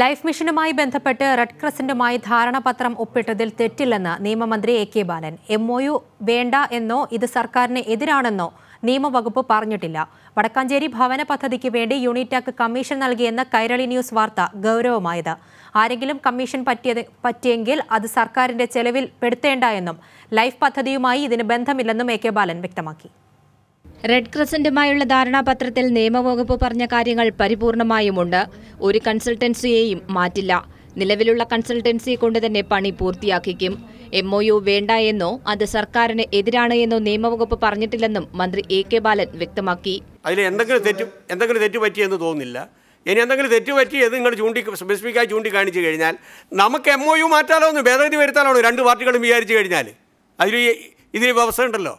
life മിഷനുമായി ബന്ധപ്പെട്ട് red ക്രസന്റുമായി ധാരണാപത്രം ഒപ്പിട്ടതിൽ തെറ്റില്ലെന്ന് നിയമമന്ത്രി A K Balan M O U വേണ്ട എന്നോ ഇത് സർക്കാരിന് എതിരാണെന്നോ നിയമവകുപ്പ് പറഞ്ഞിട്ടില്ല വടക്കാഞ്ചേരി ഭവന പദ്ധതിക്ക് വേണ്ടി യൂണിറ്റാക്ക് കമ്മീഷൻ നൽകിയെന്ന കൈരളി ന്യൂസ് വാർത്ത ഗൗരവമായത് ആരെങ്കിലും കമ്മീഷൻ പറ്റിയത് പറ്റിയെങ്കിൽ അത് സർക്കാരിന്റെ ചെലവിൽ പെടുത്തേണ്ട എന്നും ലൈഫ് പദ്ധതിയുമായി ഇതിന് ബന്ധമില്ലെന്നും എ കെ ബാലൻ വ്യക്തമാക്കി റെഡ് ക്രസന്റുമായുള്ള ധാരണാപത്രത്തിൽ നിയമവകുപ്പ് പറഞ്ഞ കാര്യങ്ങൾ പരിപൂർണമായുമുണ്ട് ഒരു കൺസൾട്ടൻസിയെയും മാറ്റില്ല നിലവിലുള്ള കൺസൾട്ടൻസി കൊണ്ട് തന്നെ പണി പൂർത്തിയാക്കിക്കും എം ഒ യു വേണ്ട എന്നോ അത് സർക്കാരിന് എതിരാണ് എന്നോ നിയമവകുപ്പ് പറഞ്ഞിട്ടില്ലെന്നും മന്ത്രി എ കെ ബാലൻ വ്യക്തമാക്കി അതിൽ എന്തെങ്കിലും തെറ്റ് എന്തെങ്കിലും തെറ്റ് പറ്റിയെന്ന് തോന്നുന്നില്ല ഇനി എന്തെങ്കിലും തെറ്റ് പറ്റിയത് നിങ്ങൾ ചൂണ്ടി സ്പെസിഫിക്കായി ചൂണ്ടിക്കാണിച്ചു കഴിഞ്ഞാൽ നമുക്ക് എം ഒ യു മാറ്റാലോ എന്ന് ഭേദഗതി വരുത്താനാണോ രണ്ട് പാർട്ടികളും വിചാരിച്ചു കഴിഞ്ഞാൽ അതിൽ ഇതിന് വ്യവസ്ഥ ഉണ്ടല്ലോ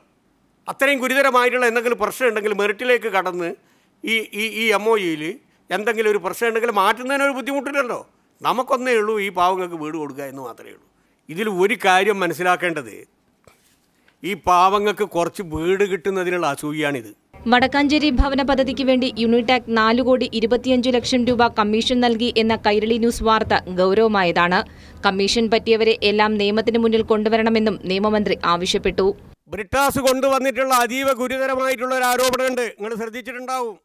അത്രയും ഗുരുതരമായിട്ടുള്ള എന്തെങ്കിലും പ്രശ്നം ഉണ്ടെങ്കിൽ മെറിറ്റിലേക്ക് കടന്ന് ഈ ഈ ഈ എം ഒ ഇയിൽ എന്തെങ്കിലും ഒരു പ്രശ്നം ഉണ്ടെങ്കിൽ മാറ്റുന്നതിനൊരു ബുദ്ധിമുട്ടില്ലല്ലോ നമുക്കൊന്നേ ഉള്ളൂ ഈ പാവങ്ങൾക്ക് വീട് കൊടുക്കുക എന്ന് മാത്രമേ ഉള്ളൂ ഇതിൽ ഒരു കാര്യം മനസ്സിലാക്കേണ്ടത് ഈ പാവങ്ങൾക്ക് കുറച്ച് വീട് കിട്ടുന്നതിനുള്ള അസൂയാണിത് വടക്കാഞ്ചേരി ഭവന പദ്ധതിക്ക് വേണ്ടി യൂണിടാക് നാല് കോടി ഇരുപത്തിയഞ്ചു ലക്ഷം രൂപ കമ്മീഷൻ നൽകി എന്ന കൈരളി ന്യൂസ് വാർത്ത ഗൗരവമായതാണ് കമ്മീഷൻ പറ്റിയവരെ എല്ലാം നിയമത്തിന് മുന്നിൽ കൊണ്ടുവരണമെന്നും നിയമമന്ത്രി ആവശ്യപ്പെട്ടു ബ്രിട്ടാസ് കൊണ്ടുവന്നിട്ടുള്ള അതീവ ഗുരുതരമായിട്ടുള്ള ഒരു ആരോപണമുണ്ട് നിങ്ങൾ ശ്രദ്ധിച്ചിട്ടുണ്ടാവും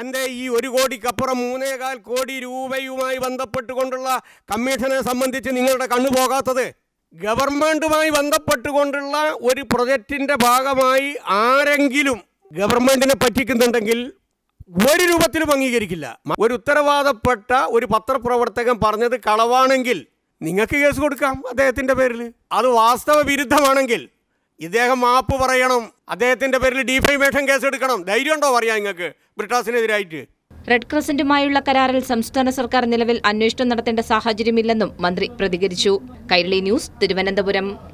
എൻ്റെ ഈ ഒരു കോടിക്കപ്പുറം മൂന്നേകാൽ കോടി രൂപയുമായി ബന്ധപ്പെട്ടുകൊണ്ടുള്ള കമ്മീഷനെ സംബന്ധിച്ച് നിങ്ങളുടെ കണ്ണു പോകാത്തത് ഗവൺമെൻറ്റുമായി ബന്ധപ്പെട്ടുകൊണ്ടുള്ള ഒരു പ്രൊജക്റ്റിൻ്റെ ഭാഗമായി ആരെങ്കിലും ഗവൺമെൻറ്റിനെ പറ്റിക്കുന്നുണ്ടെങ്കിൽ ഒരു രൂപത്തിലും അംഗീകരിക്കില്ല ഒരു ഉത്തരവാദപ്പെട്ട ഒരു പത്രപ്രവർത്തകൻ പറഞ്ഞത് കളവാണെങ്കിൽ നിങ്ങൾക്ക് കേസ് കൊടുക്കാം അദ്ദേഹത്തിൻ്റെ പേരിൽ അത് വാസ്തവ വിരുദ്ധമാണെങ്കിൽ ഇദ്ദേഹം മാപ്പ് പറയണം അദ്ദേഹത്തിന്റെ പേരിൽ ഡിഫൈമേഷൻ കേസ് എടുക്കണം ധൈര്യമുണ്ടോ പറയാ നിങ്ങൾക്ക് ബ്രിട്ടാസിനെതിരായിട്ട് റെഡ് ക്രസന്റുമായുള്ള കരാറിൽ സംസ്ഥാന സർക്കാർ നിലവിൽ അന്വേഷണം നടത്തേണ്ട സാഹചര്യമില്ലെന്നും മന്ത്രി പ്രതികരിച്ചു കൈരളി ന്യൂസ് തിരുവനന്തപുരം